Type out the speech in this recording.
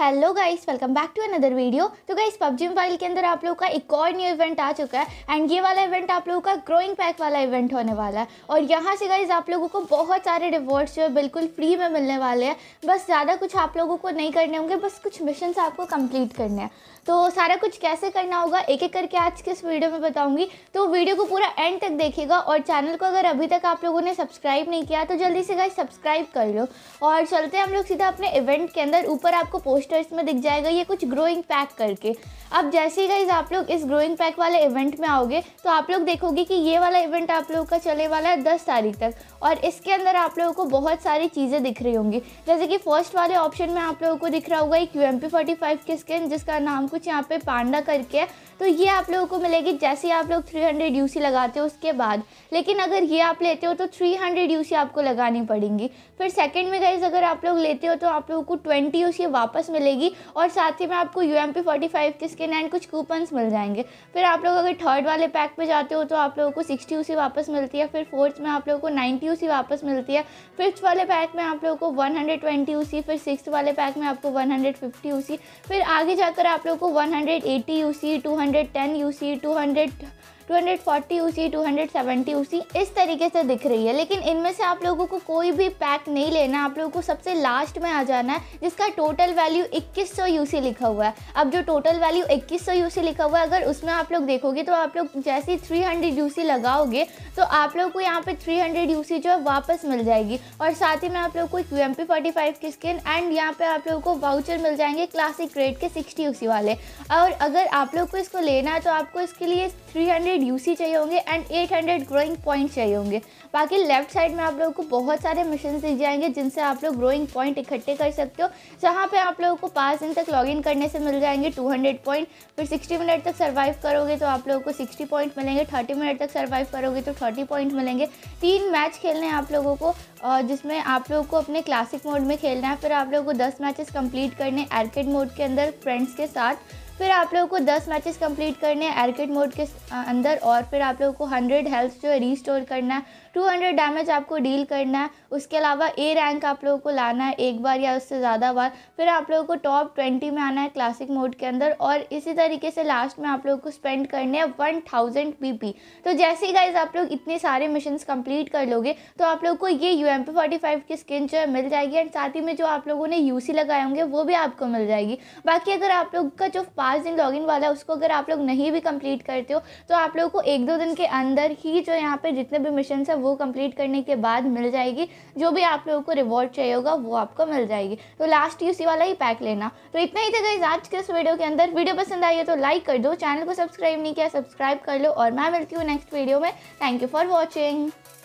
hello guys welcome back to another video तो guys PUBG mobile के अंदर आप लोग का एक और न्यू इवेंट आ चुका है एंड ये वाला इवेंट आप लोगों का ग्रोइंग पैक वाला इवेंट होने वाला है और यहाँ से गाइस आप लोगों को बहुत सारे रिवॉर्ड्स जो है बिल्कुल फ्री में मिलने वाले हैं बस ज़्यादा कुछ आप लोगों को नहीं करने होंगे बस कुछ मिशन आपको कम्प्लीट करने हैं तो सारा कुछ कैसे करना होगा एक एक करके आज के इस वीडियो में बताऊँगी तो वीडियो को पूरा एंड तक देखिएगा और चैनल को अगर अभी तक आप लोगों ने सब्सक्राइब नहीं किया तो जल्दी से गाइस सब्सक्राइब कर लो और चलते हम लोग सीधा अपने इवेंट के अंदर ऊपर आपको पोस्ट इन्वेस्टर्स में दिख जाएगा ये कुछ ग्रोइंग पैक करके अब जैसे ही गाइज आप लोग इस ग्रोइंग पैक वाले इवेंट में आओगे तो आप लोग देखोगे कि ये वाला इवेंट आप लोगों का चले वाला है दस तारीख तक और इसके अंदर आप लोगों को बहुत सारी चीज़ें दिख रही होंगी जैसे कि फर्स्ट वाले ऑप्शन में आप लोगों को दिख रहा होगा एक U M P forty five की स्किन जिसका नाम कुछ यहाँ पे पांडा करके है तो ये आप लोगों को मिलेगी जैसे ही आप लोग थ्री हंड्रेड यू सी लगाते हो उसके बाद लेकिन अगर ये आप लेते हो तो थ्री हंड्रेड यू सी आपको लगानी पड़ेंगी फिर सेकेंड में गाइज अगर आप लोग लेते हो तो आप लोगों को ट्वेंटी यू सी वापस मिलेगी और साथ ही में आपको U M P forty five की स्किन एंड कुछ कूपन्स मिल जाएंगे फिर आप लोग अगर थर्ड वाले पैक पे जाते हो तो आप लोगों को सिक्सटी यू वापस मिलती है फिर फोर्थ में आप लोगों को नाइन्टी यू वापस मिलती है फिफ्थ वाले पैक में आप लोगों को वन हंड्रेड ट्वेंटी उसी फिर सिक्स वाले पैक में आपको वन हंड्रेड फिफ्टी उसी फिर आगे जाकर आप लोगों को one hundred eighty U two hundred ten U C two hundred 240 उसी 270 उसी इस तरीके से दिख रही है लेकिन इनमें से आप लोगों को कोई भी पैक नहीं लेना आप लोगों को सबसे लास्ट में आ जाना है जिसका टोटल वैल्यू 2100 सी लिखा हुआ है अब जो टोटल वैल्यू 2100 सी लिखा हुआ है अगर उसमें आप लोग देखोगे तो आप लोग जैसे ही यू सी लगाओगे तो आप लोग को यहाँ हंड्रेड यू सी जो है वापस मिल जाएगी और साथ ही में आप लोग को एक यू एम की स्किन एंड यहाँ पर आप लोगों को वाउचर मिल जाएंगे क्लासिक रेट के सिक्सटी यूसी वाले और अगर आप लोग को इसको लेना है तो आपको इसके लिए थ्री हंड्रेड यू चाहिए होंगे and eight hundred growing point चाहिए होंगे बाकी लेफ्ट साइड में आप लोगों को बहुत सारे मशीन दिख जाएंगे जिनसे आप लोग ग्रोइंग पॉइंट इकट्ठे कर सकते हो जहाँ पे आप लोगों को पाँच दिन तक लॉगिन करने से मिल जाएंगे 200 पॉइंट फिर 60 मिनट तक सर्वाइव करोगे तो आप लोगों को 60 पॉइंट मिलेंगे 30 मिनट तक सर्वाइव करोगे तो 30 पॉइंट मिलेंगे तीन मैच खेलने हैं आप लोगों को जिसमें आप लोगों को अपने क्लासिक मोड में खेलना है फिर आप लोगों को दस मैचेस कंप्लीट करने आर्केड मोड के अंदर फ्रेंड्स के साथ फिर आप लोगों को 10 मैचेस कंप्लीट करने हैं एरकेट मोड के अंदर और फिर आप लोगों को 100 हेल्थ जो है रीस्टोर करना है 200 डैमेज आपको डील करना है उसके अलावा ए रैंक आप लोगों को लाना है एक बार या उससे ज़्यादा बार फिर आप लोगों को टॉप 20 में आना है क्लासिक मोड के अंदर और इसी तरीके से लास्ट में आप लोगों को स्पेंड करने हैं वन थाउजेंड तो जैसे ही गाइज आप लोग इतने सारे मिशन कम्प्लीट कर लोगे तो आप लोग को ये यू एम की स्किन जो है मिल जाएगी एंड साथ ही में जो आप लोगों ने यू लगाए होंगे वो भी आपको मिल जाएगी बाकी अगर आप लोग का जो पाँच दिन लॉगिन वाला है उसको अगर आप लोग नहीं भी कंप्लीट करते हो तो आप लोगों को एक दो दिन के अंदर ही जो यहाँ पे जितने भी मिशन है वो कंप्लीट करने के बाद मिल जाएगी जो भी आप लोगों को रिवॉर्ड चाहिए होगा वो आपको मिल जाएगी तो लास्ट यूसी वाला ही पैक लेना तो इतना ही था गई आज के इस वीडियो के अंदर वीडियो पसंद आई है तो लाइक कर दो चैनल को सब्सक्राइब नहीं किया सब्सक्राइब कर लो और मैं मिलती हूँ नेक्स्ट वीडियो में थैंक यू फॉर वॉचिंग